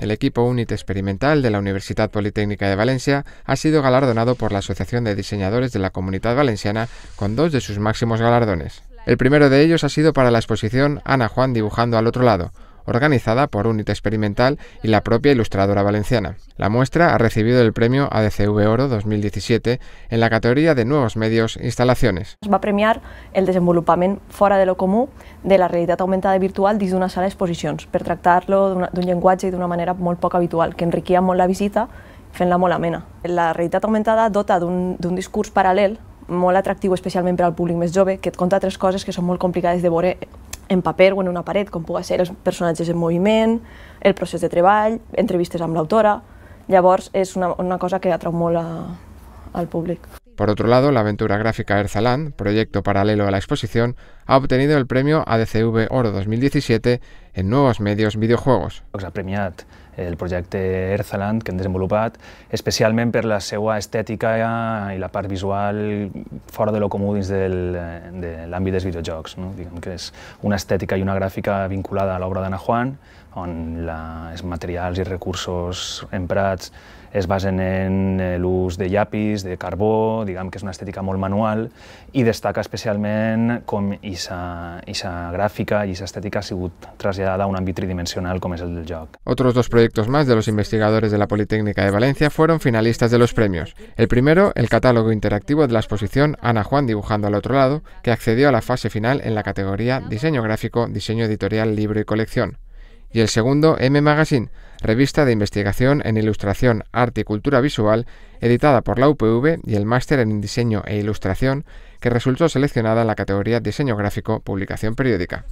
El equipo UNIT experimental de la Universidad Politécnica de Valencia ha sido galardonado por la Asociación de Diseñadores de la Comunidad Valenciana con dos de sus máximos galardones. El primero de ellos ha sido para la exposición Ana Juan dibujando al otro lado, organizada por UNIT Experimental y la propia ilustradora valenciana. La muestra ha recibido el premio ADCV Oro 2017 en la categoría de Nuevos Medios e Instalaciones. va a premiar el desenvolupament fora de lo comú de la realitat Aumentada virtual dins d'una sala d'exposicions, per tractar-lo d'un llenguatge de una manera molt poc habitual, que enriquia molt la visita fent-la molt amena. La realitat Aumentada dota d'un discurs paral·lel molt atractiu especialment per al públic més jove, que et conta tres cosas que son molt complicades de veure en paper o en una paret, com pugui ser els personatges en moviment, el procés de treball, entrevistes amb l'autora... Llavors és una, una cosa que atrau molt a, al públic. Por otro lado, la aventura gráfica Erzaland, proyecto paralelo a la exposición, ha obtenido el premio ADCV Oro 2017 en Nuevos Medios Videojuegos. Ha premiat el projecte Erzaland que hem desenvolupat, especialment per la seva estètica i la part visual fora de lo comú dins del, de l'àmbit dels videojocs. No? Diguem que és una estètica i una gràfica vinculada a l'obra d'Anna Juan, on la, els materials i recursos emprats es basen en eh, l'ús de llapis, de carbó, diguem que és una estètica molt manual, i destaca especialment com hi esa, gráfica y esa estética ha sido a un ámbito tridimensional como es el del joc. Otros dos proyectos más de los investigadores de la Politécnica de Valencia fueron finalistas de los premios. El primero, el catálogo interactivo de la exposición Ana Juan dibujando al otro lado, que accedió a la fase final en la categoría Diseño gráfico, Diseño editorial, libro y colección y el segundo M Magazine, revista de investigación en ilustración, arte y cultura visual, editada por la UPV y el máster en diseño e ilustración, que resultó seleccionada en la categoría diseño gráfico, publicación periódica.